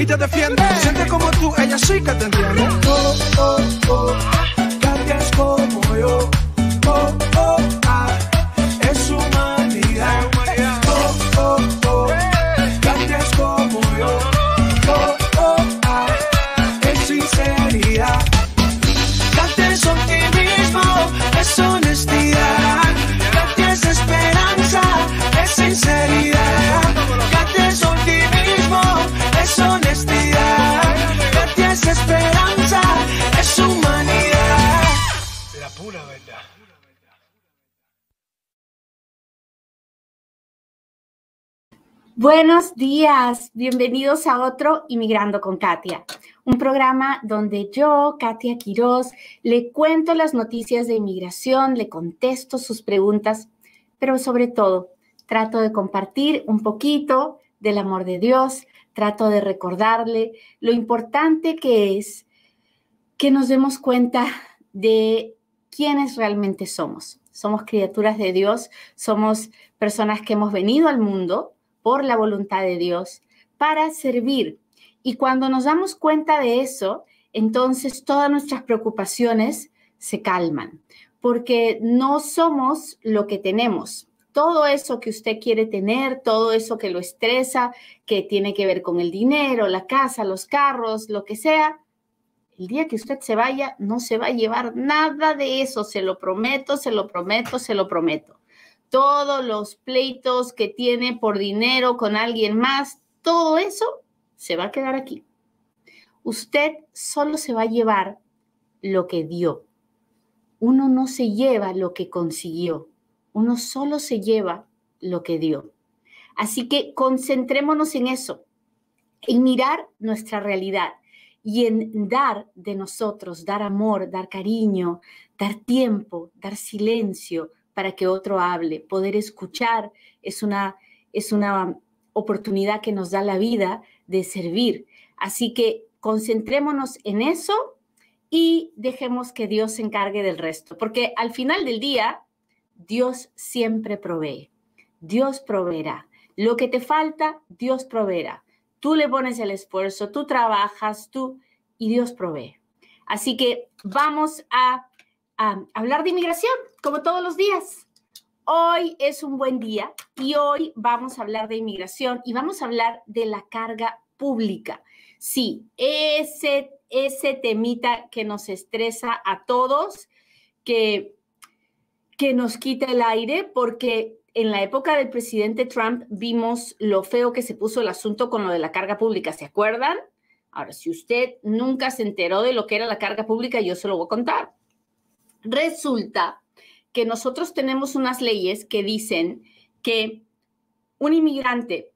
y te defiende. Siente como tú, ella sí que te entiende. Oh, oh, oh. Buenos días, bienvenidos a otro Inmigrando con Katia, un programa donde yo, Katia Quiroz, le cuento las noticias de inmigración, le contesto sus preguntas, pero sobre todo trato de compartir un poquito del amor de Dios, trato de recordarle lo importante que es que nos demos cuenta de quiénes realmente somos. Somos criaturas de Dios, somos personas que hemos venido al mundo por la voluntad de Dios para servir. Y cuando nos damos cuenta de eso, entonces todas nuestras preocupaciones se calman, porque no somos lo que tenemos. Todo eso que usted quiere tener, todo eso que lo estresa, que tiene que ver con el dinero, la casa, los carros, lo que sea, el día que usted se vaya, no se va a llevar nada de eso, se lo prometo, se lo prometo, se lo prometo todos los pleitos que tiene por dinero con alguien más, todo eso se va a quedar aquí. Usted solo se va a llevar lo que dio. Uno no se lleva lo que consiguió. Uno solo se lleva lo que dio. Así que concentrémonos en eso, en mirar nuestra realidad y en dar de nosotros, dar amor, dar cariño, dar tiempo, dar silencio, para que otro hable. Poder escuchar es una, es una oportunidad que nos da la vida de servir. Así que concentrémonos en eso y dejemos que Dios se encargue del resto, porque al final del día, Dios siempre provee. Dios proveerá. Lo que te falta, Dios proveerá. Tú le pones el esfuerzo, tú trabajas, tú y Dios provee. Así que vamos a hablar de inmigración, como todos los días. Hoy es un buen día y hoy vamos a hablar de inmigración y vamos a hablar de la carga pública. Sí, ese, ese temita que nos estresa a todos, que, que nos quita el aire, porque en la época del presidente Trump vimos lo feo que se puso el asunto con lo de la carga pública, ¿se acuerdan? Ahora, si usted nunca se enteró de lo que era la carga pública, yo se lo voy a contar. Resulta que nosotros tenemos unas leyes que dicen que un inmigrante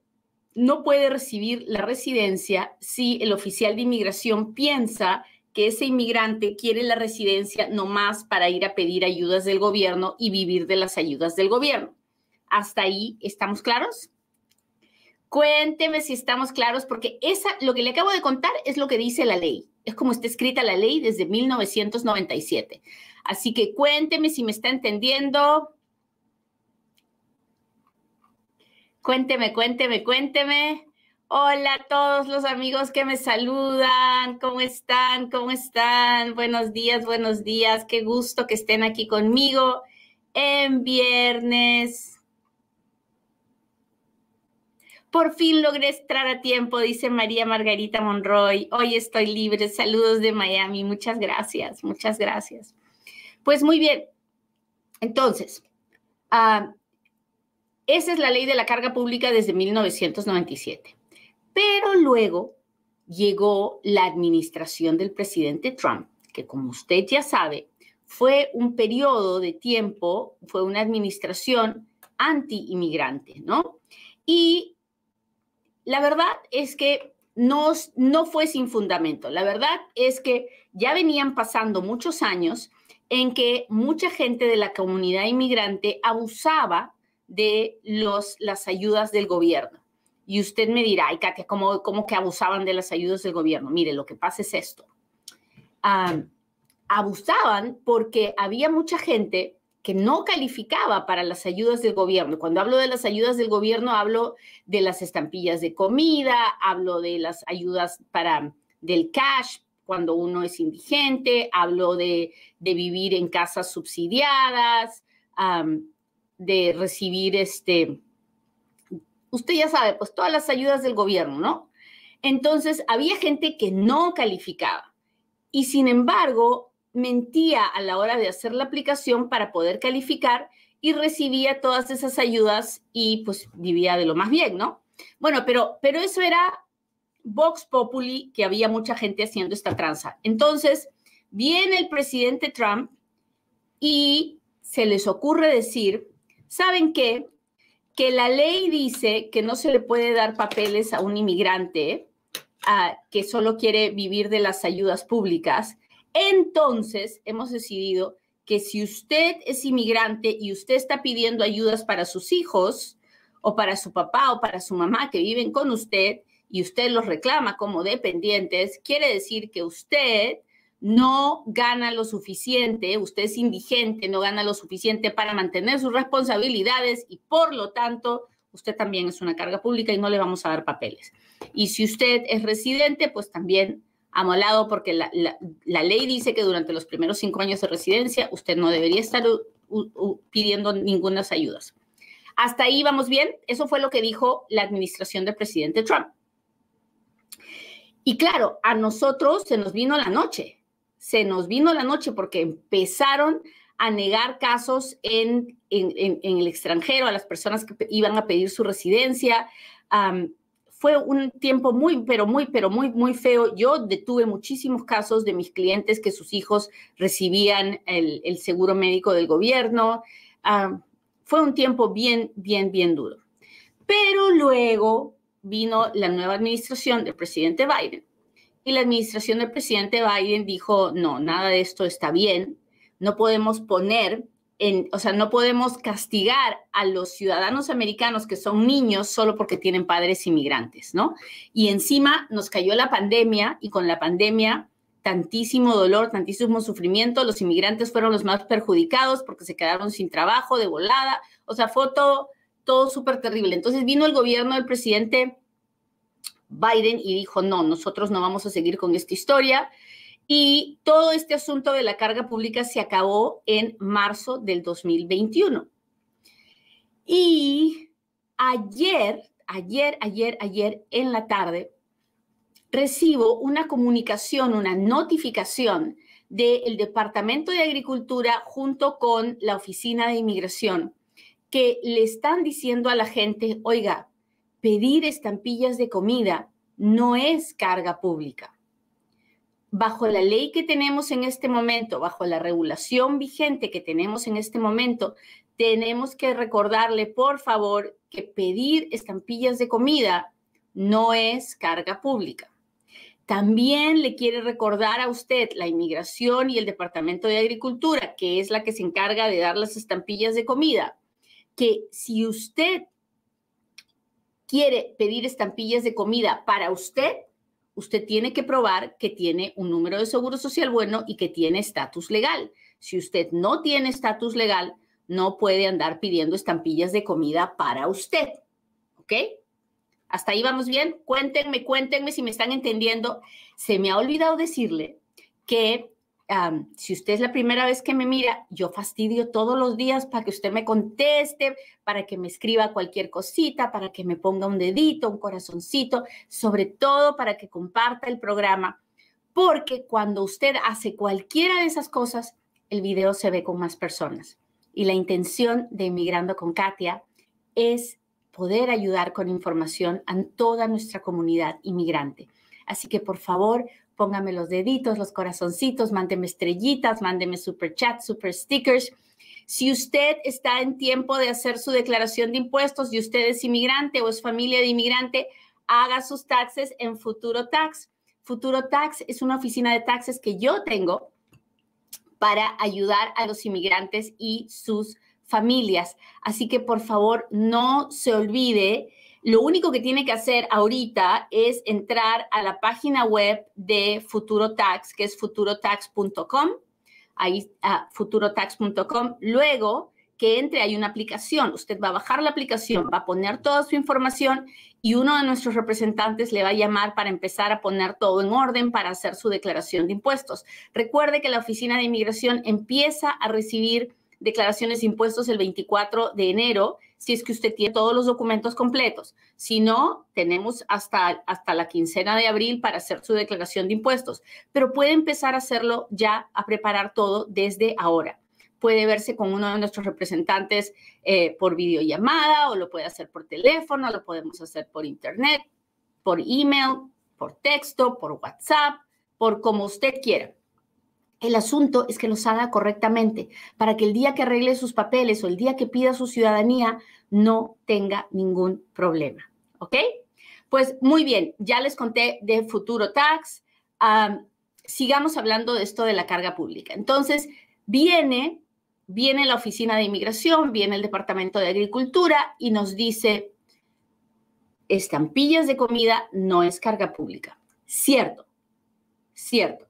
no puede recibir la residencia si el oficial de inmigración piensa que ese inmigrante quiere la residencia más para ir a pedir ayudas del gobierno y vivir de las ayudas del gobierno. ¿Hasta ahí estamos claros? Cuénteme si estamos claros, porque lo que le acabo de contar es lo que dice la ley. Es como está escrita la ley desde 1997. Así que cuénteme si me está entendiendo. Cuénteme, cuénteme, cuénteme. Hola a todos los amigos que me saludan. ¿Cómo están? ¿Cómo están? Buenos días, buenos días. Qué gusto que estén aquí conmigo en viernes. Por fin logré entrar a tiempo, dice María Margarita Monroy. Hoy estoy libre. Saludos de Miami. Muchas gracias, muchas gracias. Pues muy bien. Entonces, ah, esa es la ley de la carga pública desde 1997. Pero luego llegó la administración del presidente Trump, que como usted ya sabe, fue un periodo de tiempo, fue una administración anti-inmigrante, ¿no? Y la verdad es que no fue sin fundamento. La verdad es que ya venían pasando muchos años en que mucha gente de la comunidad inmigrante abusaba de los, las ayudas del gobierno. Y usted me dirá, ay, Katia, ¿cómo, ¿cómo, que abusaban de las ayudas del gobierno? Mire, lo que pasa es esto. abusaban porque había mucha gente que no calificaba para las ayudas del gobierno. Cuando hablo de las ayudas del gobierno, hablo de las estampillas de comida, hablo de las ayudas para del cash cuando uno es indigente, habló de, vivir en casas subsidiadas, de recibir este, usted ya sabe, pues todas las ayudas del gobierno, ¿no? Entonces, había gente que no calificaba y sin embargo mentía a la hora de hacer la aplicación para poder calificar y recibía todas esas ayudas y pues vivía de lo más bien, ¿no? Bueno, pero, pero eso era Vox Populi que había mucha gente haciendo esta tranza. Entonces, viene el presidente Trump y se les ocurre decir, ¿saben qué? Que la ley dice que no se le puede dar papeles a un inmigrante ah, que solo quiere vivir de las ayudas públicas. Entonces, hemos decidido que si usted es inmigrante y usted está pidiendo ayudas para sus hijos o para su papá o para su mamá que viven con usted, y usted los reclama como dependientes, quiere decir que usted no gana lo suficiente, usted es indigente, no gana lo suficiente para mantener sus responsabilidades y por lo tanto usted también es una carga pública y no le vamos a dar papeles. Y si usted es residente, pues también amolado porque la, ley dice que durante los primeros cinco años de residencia usted no debería estar pidiendo ninguna ayuda Hasta ahí vamos bien. Eso fue lo que dijo la administración del presidente Trump. Y claro, a nosotros se nos vino la noche, se nos vino la noche porque empezaron a negar casos en, en, el extranjero, a las personas que iban a pedir su residencia. fue un tiempo muy, pero muy, pero muy, muy feo. Yo detuve muchísimos casos de mis clientes que sus hijos recibían el, seguro médico del gobierno. fue un tiempo bien, bien, bien duro. Pero luego vino la nueva administración del presidente Biden y la administración del presidente Biden dijo, no, nada de esto está bien, no podemos poner en, o sea, no podemos castigar a los ciudadanos americanos que son niños solo porque tienen padres inmigrantes, ¿no? Y encima nos cayó la pandemia y con la pandemia tantísimo dolor, tantísimo sufrimiento, los inmigrantes fueron los más perjudicados porque se quedaron sin trabajo, de volada, o sea, foto todo súper terrible. Entonces vino el gobierno del presidente Biden y dijo, no, nosotros no vamos a seguir con esta historia. Y todo este asunto de la carga pública se acabó en marzo del 2021. Y ayer, ayer, ayer, ayer en la tarde, recibo una comunicación, una notificación del Departamento de Agricultura junto con la Oficina de Inmigración que le están diciendo a la gente, oiga, pedir estampillas de comida no es carga pública. Bajo la ley que tenemos en este momento, bajo la regulación vigente que tenemos en este momento, tenemos que recordarle, por favor, que pedir estampillas de comida no es carga pública. También le quiere recordar a usted la inmigración y el Departamento de Agricultura, que es la que se encarga de dar las estampillas de comida que si usted quiere pedir estampillas de comida para usted, usted tiene que probar que tiene un número de seguro social bueno y que tiene estatus legal. Si usted no tiene estatus legal, no puede andar pidiendo estampillas de comida para usted. ¿Ok? ¿Hasta ahí vamos bien? Cuéntenme, cuéntenme si me están entendiendo. Se me ha olvidado decirle que si usted es la primera vez que me mira, yo fastidio todos los días para que usted me conteste, para que me escriba cualquier cosita, para que me ponga un dedito, un corazoncito, sobre todo para que comparta el programa, porque cuando usted hace cualquiera de esas cosas, el video se ve con más personas. Y la intención de Inmigrando con Katia es poder ayudar con información a toda nuestra comunidad inmigrante. Así que por favor, póngame los deditos, los corazoncitos, mándeme estrellitas, mándeme super chat, super stickers. Si usted está en tiempo de hacer su declaración de impuestos y usted es inmigrante o es familia de inmigrante, haga sus taxes en Futuro Tax. Futuro Tax es una oficina de taxes que yo tengo para ayudar a los inmigrantes y sus familias. Así que por favor no se olvide lo único que tiene que hacer ahorita es entrar a la página web de Futuro Tax, que es futurotax.com. Ahí, a futurotax.com. Luego que entre, hay una aplicación. Usted va a bajar la aplicación, va a poner toda su información y uno de nuestros representantes le va a llamar para empezar a poner todo en orden para hacer su declaración de impuestos. Recuerde que la Oficina de Inmigración empieza a recibir declaraciones de impuestos el 24 de enero, si es que usted tiene todos los documentos completos. Si no, tenemos hasta, hasta la quincena de abril para hacer su declaración de impuestos, pero puede empezar a hacerlo ya, a preparar todo desde ahora. Puede verse con uno de nuestros representantes eh, por videollamada o lo puede hacer por teléfono, lo podemos hacer por internet, por email, por texto, por WhatsApp, por como usted quiera. El asunto es que los haga correctamente para que el día que arregle sus papeles o el día que pida su ciudadanía no tenga ningún problema. ¿Ok? Pues muy bien, ya les conté de Futuro Tax. sigamos hablando de esto de la carga pública. Entonces, viene, viene la Oficina de Inmigración, viene el Departamento de Agricultura y nos dice, estampillas de comida no es carga pública. Cierto, cierto.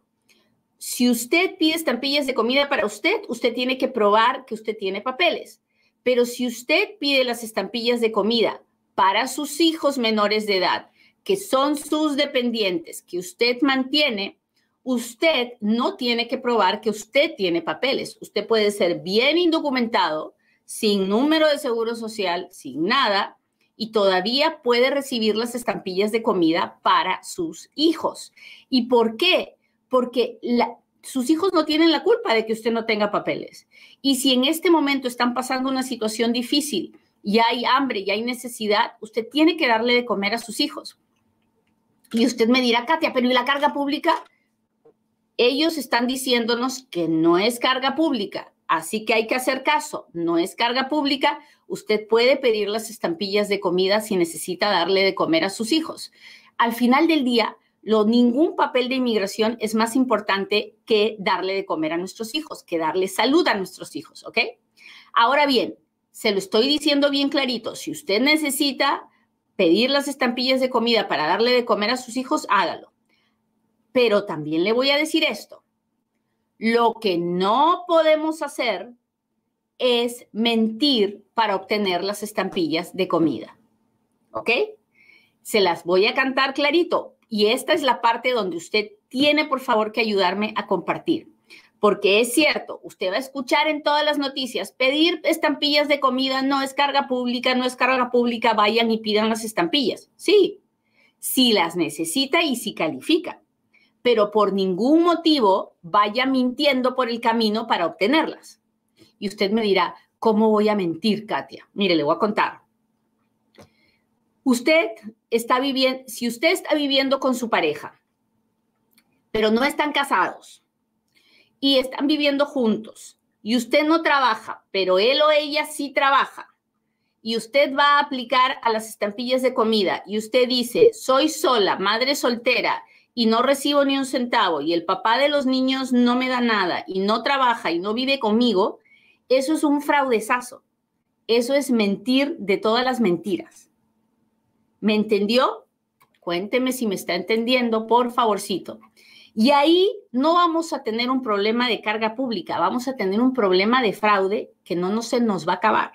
Si usted pide estampillas de comida para usted, usted tiene que probar que usted tiene papeles. Pero si usted pide las estampillas de comida para sus hijos menores de edad, que son sus dependientes, que usted mantiene, usted no tiene que probar que usted tiene papeles. Usted puede ser bien indocumentado, sin número de seguro social, sin nada, y todavía puede recibir las estampillas de comida para sus hijos. ¿Y por qué? porque sus hijos no tienen la culpa de que usted no tenga papeles. Y si en este momento están pasando una situación difícil y hay hambre y hay necesidad, usted tiene que darle de comer a sus hijos. Y usted me dirá, Katia, pero ¿y la carga pública? Ellos están diciéndonos que no es carga pública, así que hay que hacer caso, no es carga pública, usted puede pedir las estampillas de comida si necesita darle de comer a sus hijos. Al final del día, ningún papel de inmigración es más importante que darle de comer a nuestros hijos, que darle salud a nuestros hijos, ¿ok? Ahora bien, se lo estoy diciendo bien clarito, si usted necesita pedir las estampillas de comida para darle de comer a sus hijos, hágalo. Pero también le voy a decir esto, lo que no podemos hacer es mentir para obtener las estampillas de comida, ¿ok? Se las voy a cantar clarito y esta es la parte donde usted tiene, por favor, que ayudarme a compartir. Porque es cierto, usted va a escuchar en todas las noticias, pedir estampillas de comida no es carga pública, no es carga pública, vayan y pidan las estampillas. Sí, si las necesita y si califica. Pero por ningún motivo vaya mintiendo por el camino para obtenerlas. Y usted me dirá, ¿cómo voy a mentir, Katia? Mire, le voy a contar. Usted está viviendo, si usted está viviendo con su pareja, pero no están casados y están viviendo juntos y usted no trabaja, pero él o ella sí trabaja y usted va a aplicar a las estampillas de comida y usted dice, soy sola, madre soltera y no recibo ni un centavo y el papá de los niños no me da nada y no trabaja y no vive conmigo, eso es un fraudezazo. Eso es mentir de todas las mentiras. ¿Me entendió? Cuénteme si me está entendiendo, por favorcito. Y ahí no vamos a tener un problema de carga pública, vamos a tener un problema de fraude que no, no se nos va a acabar.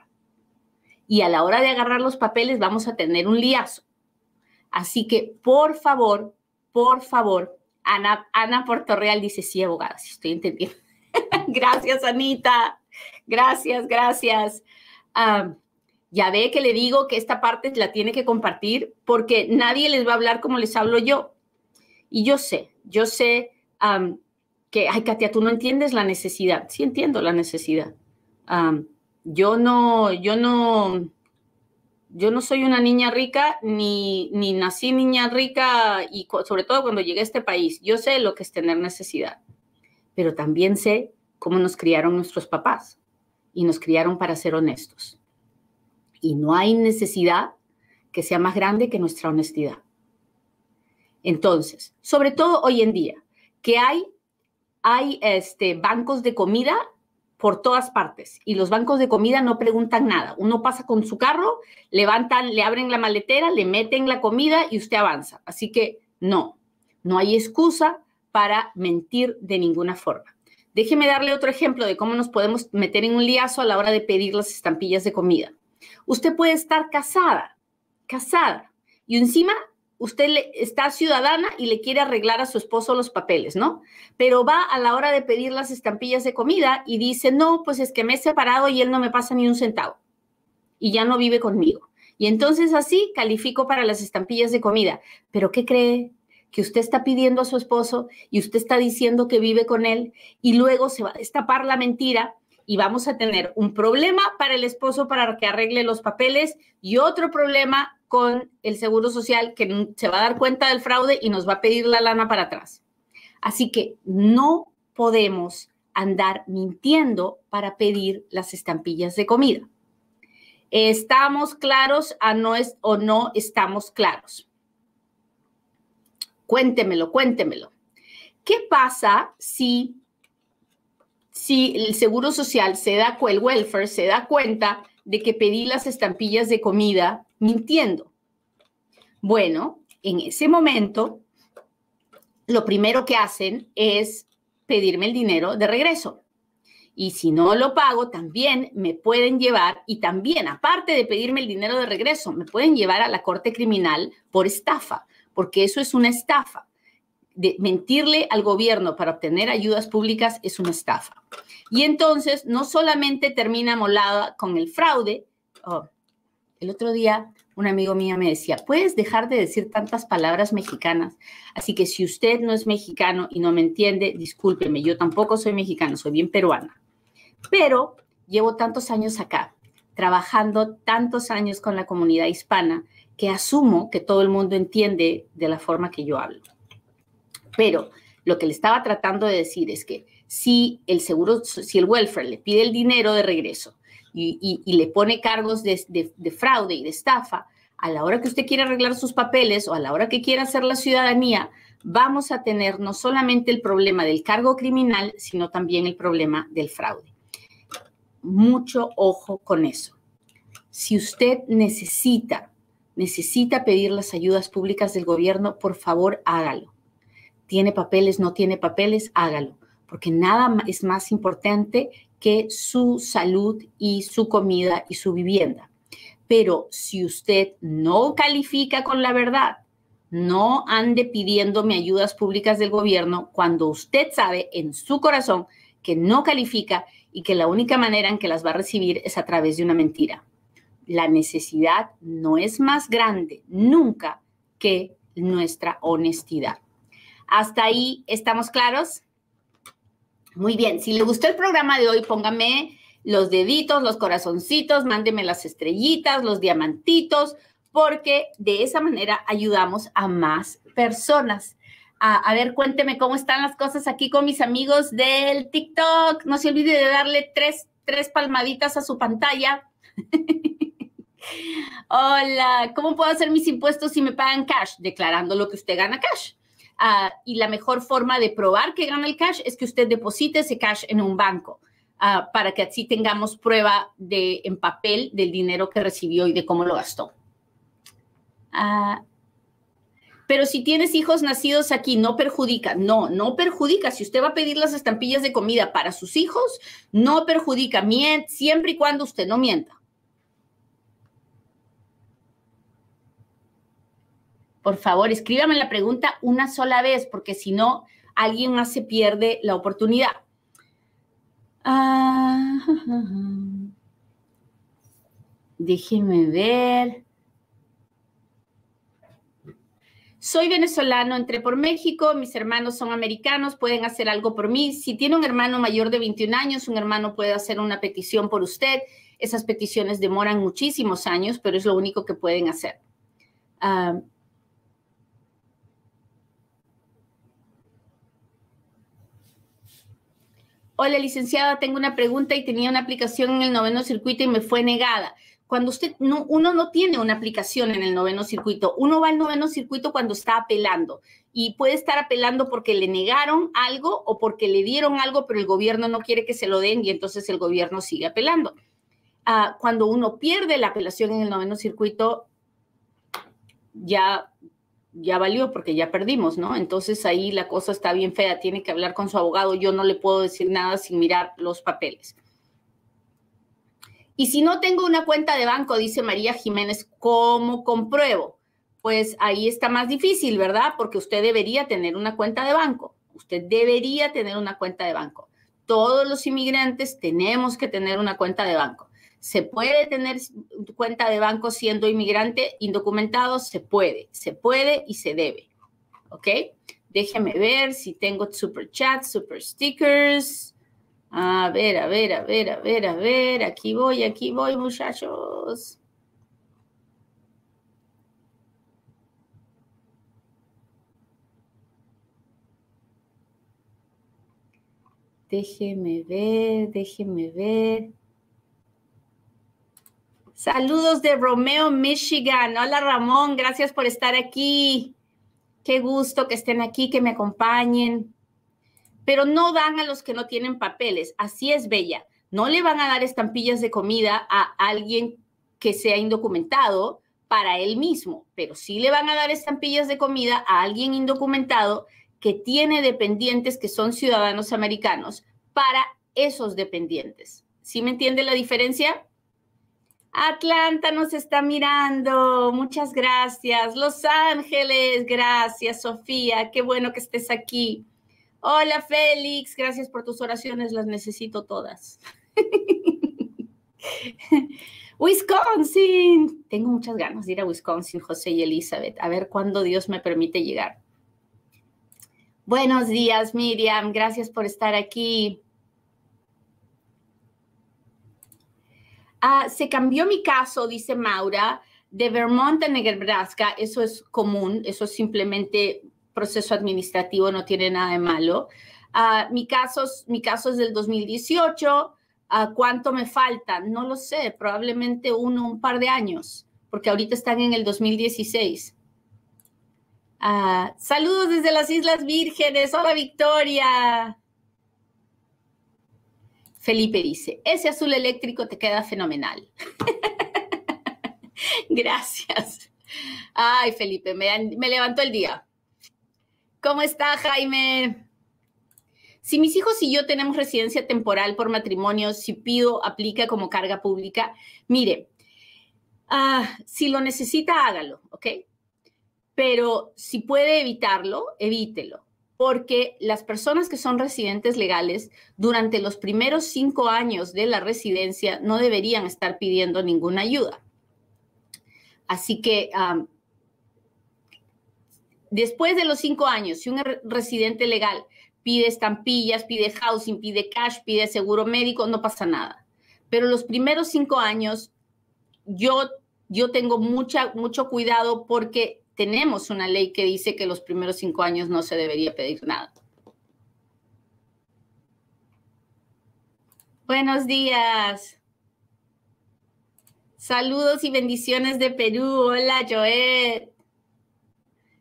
Y a la hora de agarrar los papeles vamos a tener un liazo. Así que, por favor, por favor, Ana, Ana Portorreal dice, sí, abogada, si estoy entendiendo. gracias, Anita. Gracias, gracias. Ah, ya ve que le digo que esta parte la tiene que compartir porque nadie les va a hablar como les hablo yo. Y yo sé, yo sé que, ay, Katia, tú no entiendes la necesidad. Sí entiendo la necesidad. yo no, yo no, yo no soy una niña rica, ni, ni nací niña rica, y sobre todo cuando llegué a este país, yo sé lo que es tener necesidad, pero también sé cómo nos criaron nuestros papás y nos criaron para ser honestos. Y no hay necesidad que sea más grande que nuestra honestidad. Entonces, sobre todo hoy en día, que hay, hay este, bancos de comida por todas partes y los bancos de comida no preguntan nada. Uno pasa con su carro, levantan, le abren la maletera, le meten la comida y usted avanza. Así que no, no hay excusa para mentir de ninguna forma. Déjeme darle otro ejemplo de cómo nos podemos meter en un liazo a la hora de pedir las estampillas de comida. Usted puede estar casada, casada, y encima usted está ciudadana y le quiere arreglar a su esposo los papeles, ¿no? Pero va a la hora de pedir las estampillas de comida y dice, no, pues es que me he separado y él no me pasa ni un centavo y ya no vive conmigo. Y entonces así califico para las estampillas de comida. Pero ¿qué cree? Que usted está pidiendo a su esposo y usted está diciendo que vive con él y luego se va a destapar la mentira y vamos a tener un problema para el esposo para que arregle los papeles y otro problema con el Seguro Social que se va a dar cuenta del fraude y nos va a pedir la lana para atrás. Así que no podemos andar mintiendo para pedir las estampillas de comida. ¿Estamos claros a no o no estamos claros? Cuéntemelo, cuéntemelo. ¿Qué pasa si si el Seguro Social se da, el welfare se da cuenta de que pedí las estampillas de comida mintiendo? Bueno, en ese momento, lo primero que hacen es pedirme el dinero de regreso. Y si no lo pago, también me pueden llevar, y también, aparte de pedirme el dinero de regreso, me pueden llevar a la corte criminal por estafa, porque eso es una estafa de mentirle al gobierno para obtener ayudas públicas es una estafa. Y entonces no solamente termina molada con el fraude. Oh, el otro día un amigo mío me decía, puedes dejar de decir tantas palabras mexicanas. Así que si usted no es mexicano y no me entiende, discúlpeme, yo tampoco soy mexicano, soy bien peruana. Pero llevo tantos años acá, trabajando tantos años con la comunidad hispana, que asumo que todo el mundo entiende de la forma que yo hablo. Pero lo que le estaba tratando de decir es que si el seguro, si el welfare le pide el dinero de regreso y, le pone cargos de, fraude y de estafa, a la hora que usted quiera arreglar sus papeles o a la hora que quiera hacer la ciudadanía, vamos a tener no solamente el problema del cargo criminal, sino también el problema del fraude. Mucho ojo con eso. Si usted necesita, necesita pedir las ayudas públicas del gobierno, por favor hágalo tiene papeles, no tiene papeles, hágalo, porque nada es más importante que su salud y su comida y su vivienda. Pero si usted no califica con la verdad, no ande pidiéndome ayudas públicas del gobierno cuando usted sabe en su corazón que no califica y que la única manera en que las va a recibir es a través de una mentira. La necesidad no es más grande nunca que nuestra honestidad. ¿Hasta ahí estamos claros? Muy bien, si le gustó el programa de hoy, póngame los deditos, los corazoncitos, mándeme las estrellitas, los diamantitos, porque de esa manera ayudamos a más personas. A, ver, cuénteme cómo están las cosas aquí con mis amigos del TikTok. No se olvide de darle tres, tres palmaditas a su pantalla. Hola, ¿cómo puedo hacer mis impuestos si me pagan cash? Declarando lo que usted gana cash. Ah, y la mejor forma de probar que gana el cash es que usted deposite ese cash en un banco ah, para que así tengamos prueba de, en papel del dinero que recibió y de cómo lo gastó. Ah, pero si tienes hijos nacidos aquí, no perjudica. No, no perjudica. Si usted va a pedir las estampillas de comida para sus hijos, no perjudica. siempre y cuando usted no mienta. por favor, escríbame la pregunta una sola vez, porque si no, alguien más se pierde la oportunidad. Ah, déjeme ver. Soy venezolano, entré por México, mis hermanos son americanos, pueden hacer algo por mí. Si tiene un hermano mayor de 21 años, un hermano puede hacer una petición por usted. Esas peticiones demoran muchísimos años, pero es lo único que pueden hacer. Ah, hola licenciada, tengo una pregunta y tenía una aplicación en el noveno circuito y me fue negada. Cuando usted, uno no tiene una aplicación en el noveno circuito, uno va al noveno circuito cuando está apelando y puede estar apelando porque le negaron algo o porque le dieron algo, pero el gobierno no quiere que se lo den y entonces el gobierno sigue apelando. Ah, cuando uno pierde la apelación en el noveno circuito, ya ya valió porque ya perdimos, ¿no? Entonces ahí la cosa está bien fea, tiene que hablar con su abogado, yo no le puedo decir nada sin mirar los papeles. Y si no tengo una cuenta de banco, dice María Jiménez, ¿cómo compruebo? Pues ahí está más difícil, ¿verdad? Porque usted debería tener una cuenta de banco, usted debería tener una cuenta de banco. Todos los inmigrantes tenemos que tener una cuenta de banco. ¿Se puede tener cuenta de banco siendo inmigrante indocumentado? Se puede, se puede y se debe. ¿Ok? Déjeme ver si tengo super chat, super stickers. A ver, a ver, a ver, a ver, a ver. Aquí voy, aquí voy, muchachos. Déjeme ver, déjeme ver. Saludos de Romeo, Michigan. Hola Ramón, gracias por estar aquí. Qué gusto que estén aquí, que me acompañen. Pero no dan a los que no tienen papeles. Así es, Bella. No le van a dar estampillas de comida a alguien que sea indocumentado para él mismo, pero sí le van a dar estampillas de comida a alguien indocumentado que tiene dependientes que son ciudadanos americanos para esos dependientes. ¿Sí me entiende la diferencia? Atlanta nos está mirando, muchas gracias. Los Ángeles, gracias, Sofía, qué bueno que estés aquí. Hola, Félix, gracias por tus oraciones, las necesito todas. Wisconsin, tengo muchas ganas de ir a Wisconsin, José y Elizabeth, a ver cuándo Dios me permite llegar. Buenos días, Miriam, gracias por estar aquí. Ah, se cambió mi caso, dice Maura, de Vermont a Nebraska. Eso es común, eso es simplemente proceso administrativo, no tiene nada de malo. Ah, mi, caso, es del 2018. Ah, ¿Cuánto me falta? No lo sé, probablemente uno, un par de años, porque ahorita están en el 2016. saludos desde las Islas Vírgenes. Hola, Victoria. Felipe dice, ese azul eléctrico te queda fenomenal. Gracias. Ay, Felipe, me, levantó el día. ¿Cómo está, Jaime? Si mis hijos y yo tenemos residencia temporal por matrimonio, si pido, aplica como carga pública. Mire, ah, si lo necesita, hágalo, ¿ok? Pero si puede evitarlo, evítelo porque las personas que son residentes legales durante los primeros cinco años de la residencia no deberían estar pidiendo ninguna ayuda. Así que después de los cinco años, si un residente legal pide estampillas, pide housing, pide cash, pide seguro médico, no pasa nada. Pero los primeros cinco años, yo, yo tengo mucha, mucho cuidado porque tenemos una ley que dice que los primeros cinco años no se debería pedir nada. Buenos días. Saludos y bendiciones de Perú. Hola, Joel.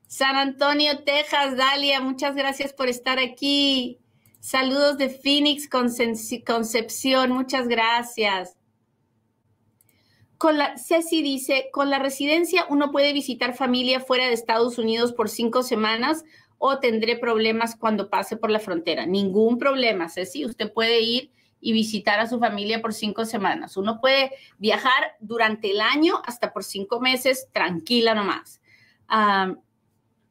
San Antonio, Texas, Dalia, muchas gracias por estar aquí. Saludos de Phoenix, Concepción, muchas gracias con la, Ceci dice, con la residencia uno puede visitar familia fuera de Estados Unidos por cinco semanas o tendré problemas cuando pase por la frontera. Ningún problema, Ceci. Usted puede ir y visitar a su familia por cinco semanas. Uno puede viajar durante el año hasta por cinco meses, tranquila nomás.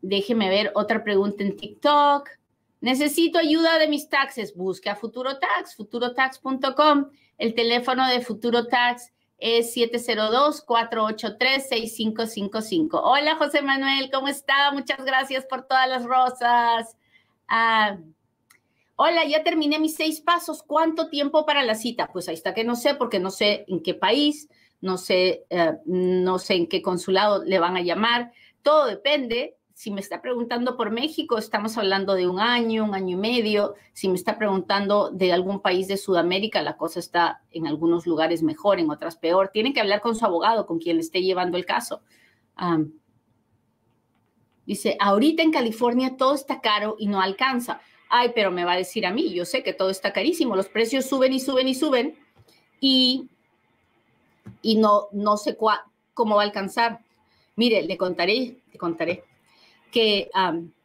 déjeme ver otra pregunta en TikTok. Necesito ayuda de mis taxes. Busca Futuro Tax, futurotax.com, el teléfono de Futuro Tax es 702-483-6555. Hola, José Manuel, ¿cómo está? Muchas gracias por todas las rosas. Ah, hola, ya terminé mis seis pasos. ¿Cuánto tiempo para la cita? Pues ahí está que no sé, porque no sé en qué país, no sé, eh, no sé en qué consulado le van a llamar. Todo depende si me está preguntando por México, estamos hablando de un año, un año y medio. Si me está preguntando de algún país de Sudamérica, la cosa está en algunos lugares mejor, en otras peor. Tienen que hablar con su abogado, con quien le esté llevando el caso. dice, ahorita en California todo está caro y no alcanza. Ay, pero me va a decir a mí, yo sé que todo está carísimo, los precios suben y suben y suben y, no, no sé cómo va a alcanzar. Mire, le contaré, le contaré que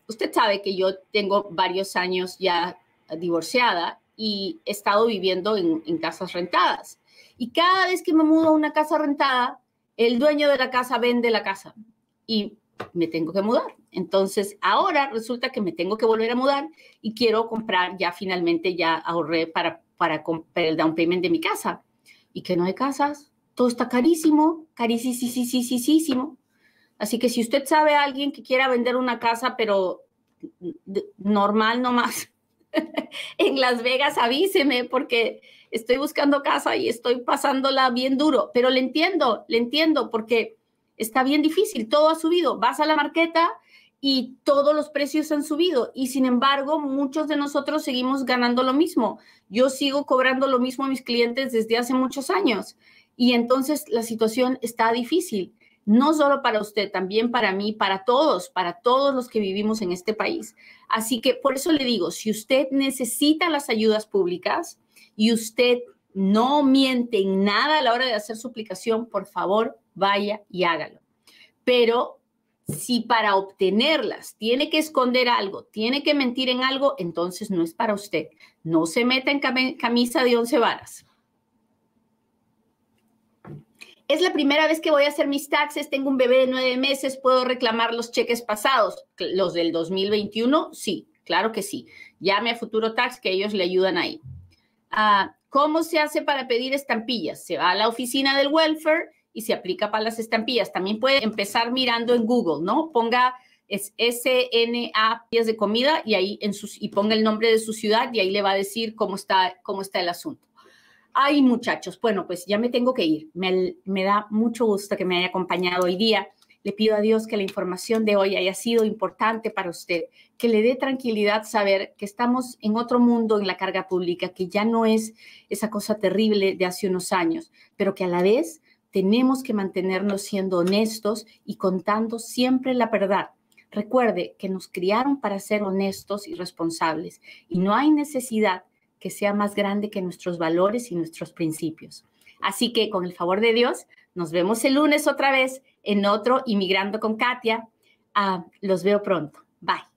usted sabe que yo tengo varios años ya divorciada y he estado viviendo en, casas rentadas. Y cada vez que me mudo a una casa rentada, el dueño de la casa vende la casa y me tengo que mudar. Entonces, ahora resulta que me tengo que volver a mudar y quiero comprar, ya finalmente ya ahorré para, para comprar el down payment de mi casa. ¿Y que no hay casas? Todo está carísimo, carísimo. Así que si usted sabe a alguien que quiera vender una casa, pero normal nomás, en Las Vegas, avíseme porque estoy buscando casa y estoy pasándola bien duro, pero le entiendo, le entiendo porque está bien difícil, todo ha subido, vas a la marqueta y todos los precios han subido y sin embargo muchos de nosotros seguimos ganando lo mismo. Yo sigo cobrando lo mismo a mis clientes desde hace muchos años y entonces la situación está difícil no solo para usted, también para mí, para todos, para todos los que vivimos en este país. Así que por eso le digo, si usted necesita las ayudas públicas y usted no miente en nada a la hora de hacer su aplicación, por favor, vaya y hágalo. Pero si para obtenerlas tiene que esconder algo, tiene que mentir en algo, entonces no es para usted. No se meta en camisa de once varas es la primera vez que voy a hacer mis taxes, tengo un bebé de nueve meses, puedo reclamar los cheques pasados, los del 2021, sí, claro que sí. Llame a Futuro Tax que ellos le ayudan ahí. Ah, ¿Cómo se hace para pedir estampillas? Se va a la oficina del welfare y se aplica para las estampillas. También puede empezar mirando en Google, ¿no? Ponga n SNA pies de comida y ahí en sus, y ponga el nombre de su ciudad y ahí le va a decir cómo está cómo está el asunto. Ay, muchachos, bueno, pues ya me tengo que ir. Me, da mucho gusto que me haya acompañado hoy día. Le pido a Dios que la información de hoy haya sido importante para usted, que le dé tranquilidad saber que estamos en otro mundo en la carga pública, que ya no es esa cosa terrible de hace unos años, pero que a la vez tenemos que mantenernos siendo honestos y contando siempre la verdad. Recuerde que nos criaron para ser honestos y responsables y no hay necesidad que sea más grande que nuestros valores y nuestros principios. Así que con el favor de Dios, nos vemos el lunes otra vez en otro Inmigrando con Katia. Ah, los veo pronto. Bye.